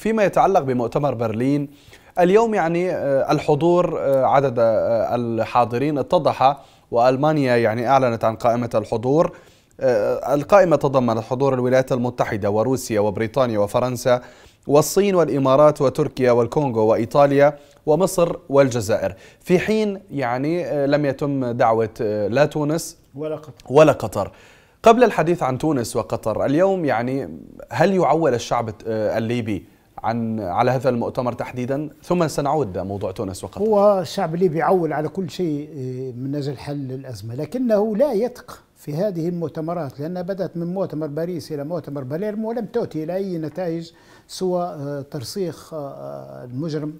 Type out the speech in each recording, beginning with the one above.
فيما يتعلق بمؤتمر برلين اليوم يعني آه، الحضور آه، عدد آه، الحاضرين اتضح والمانيا يعني اعلنت عن قائمه الحضور القائمه تضمنت حضور الولايات المتحده وروسيا وبريطانيا وفرنسا والصين والامارات وتركيا والكونغو وايطاليا ومصر والجزائر في حين يعني لم يتم دعوه لا تونس ولا قطر ولا قطر قبل الحديث عن تونس وقطر اليوم يعني هل يعول الشعب الليبي عن على هذا المؤتمر تحديدا ثم سنعود موضوع تونس وقطر هو الشعب الليبي يعول على كل شيء آه، من أجل حل الأزمة لكنه لا يثق في هذه المؤتمرات لأنها بدأت من مؤتمر باريس إلى مؤتمر باليرمو ولم تؤتي إلى أي نتائج سوى آه، ترسيخ آه، المجرم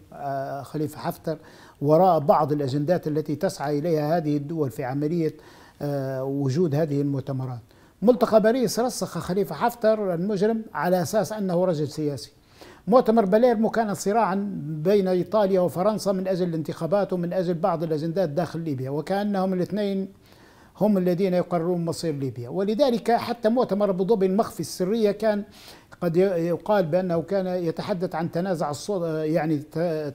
خليفة حفتر وراء بعض الأجندات التي تسعى إليها هذه الدول في عملية وجود هذه المؤتمرات ملتقى باريس رسخ خليفة حفتر المجرم على أساس أنه رجل سياسي مؤتمر باليرمو كان صراعا بين إيطاليا وفرنسا من أجل الانتخابات ومن أجل بعض الأجندات داخل ليبيا وكأنهم الاثنين هم الذين يقررون مصير ليبيا ولذلك حتى مؤتمر أبو ظبي المخفي السرية كان قد يقال بأنه كان يتحدث عن تنازع السلطة يعني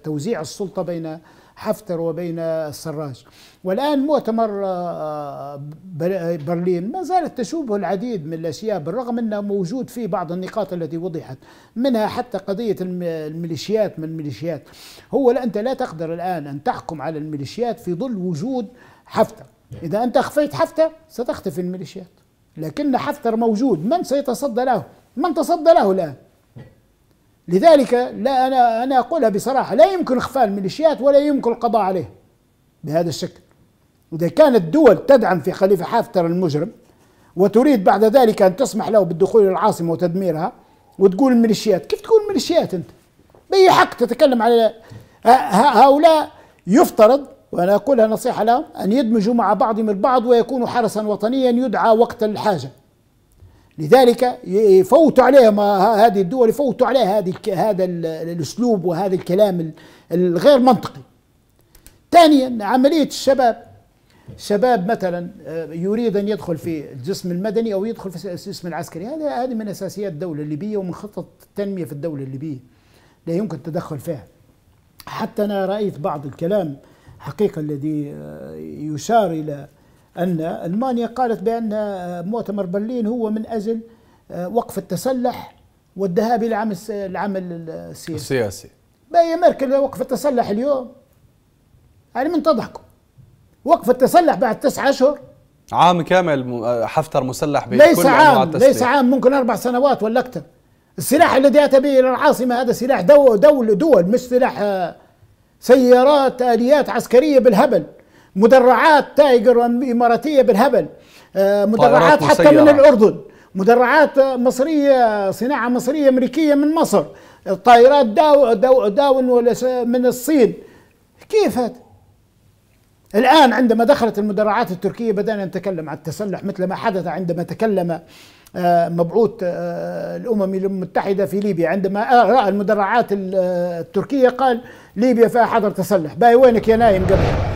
توزيع السلطة بين حفتر وبين السراج والآن مؤتمر آه، آه، برلين ما زالت تشوبه العديد من الأشياء بالرغم أنه موجود فيه بعض النقاط التي وضحت منها حتى قضية الميليشيات من الميليشيات هو لا أنت لا تقدر الآن أن تحكم على الميليشيات في ظل وجود حفتر إذا أنت أخفيت حفتر ستختفي الميليشيات لكن حفتر موجود من سيتصدى له من تصدى له الآن لذلك لا أنا أنا أقولها بصراحة لا يمكن إخفاء الميليشيات ولا يمكن القضاء عليه بهذا الشكل إذا كانت دول تدعم في خليفة حافتر المجرم وتريد بعد ذلك أن تسمح له بالدخول إلى العاصمة وتدميرها وتقول الميليشيات كيف تقول الميليشيات أنت بأي حق تتكلم على هؤلاء يفترض وأنا أقولها نصيحة لهم أن يدمجوا مع بعضهم البعض ويكونوا حرسا وطنيا يدعى وقت الحاجة لذلك يفوتوا عليها ما هذه الدول يفوتوا عليها هذه هذا الاسلوب وهذا الكلام الغير منطقي. ثانيا عمليه الشباب شباب مثلا آه، يريد ان يدخل في الجسم المدني او يدخل في الجسم العسكري هذا هذه من اساسيات الدوله الليبيه ومن خطط التنميه في الدوله الليبيه لا يمكن التدخل فيها حتى انا رايت بعض الكلام حقيقه الذي آه، يشار الى أن ألمانيا قالت بأن مؤتمر برلين هو من أجل آه، وقف التسلح والذهاب إلى العمل العمل السياسي السياسي باهي ميركل وقف التسلح اليوم يعني من تضحكوا وقف التسلح بعد تسعة أشهر عام كامل آه، حفتر مسلح بكل ليس عام ليس عام ممكن أربع سنوات ولا أكثر السلاح الذي أتى به إلى العاصمة هذا سلاح دول دول, دول مش سلاح آه، سيارات آليات عسكرية بالهبل مدرعات تايجر اماراتيه بالهبل آه، مدرعات حتى من الاردن مدرعات مصريه صناعه مصريه امريكيه من مصر الطائرات داو داو داون من الصين كيف هذا؟ الان عندما دخلت المدرعات التركيه بدانا نتكلم عن التسلح مثل ما حدث عندما تكلم آه، مبعوث آه، الامم المتحده في ليبيا عندما راى المدرعات التركيه قال ليبيا فيها حظر تسلح باي وينك يا نايم قبل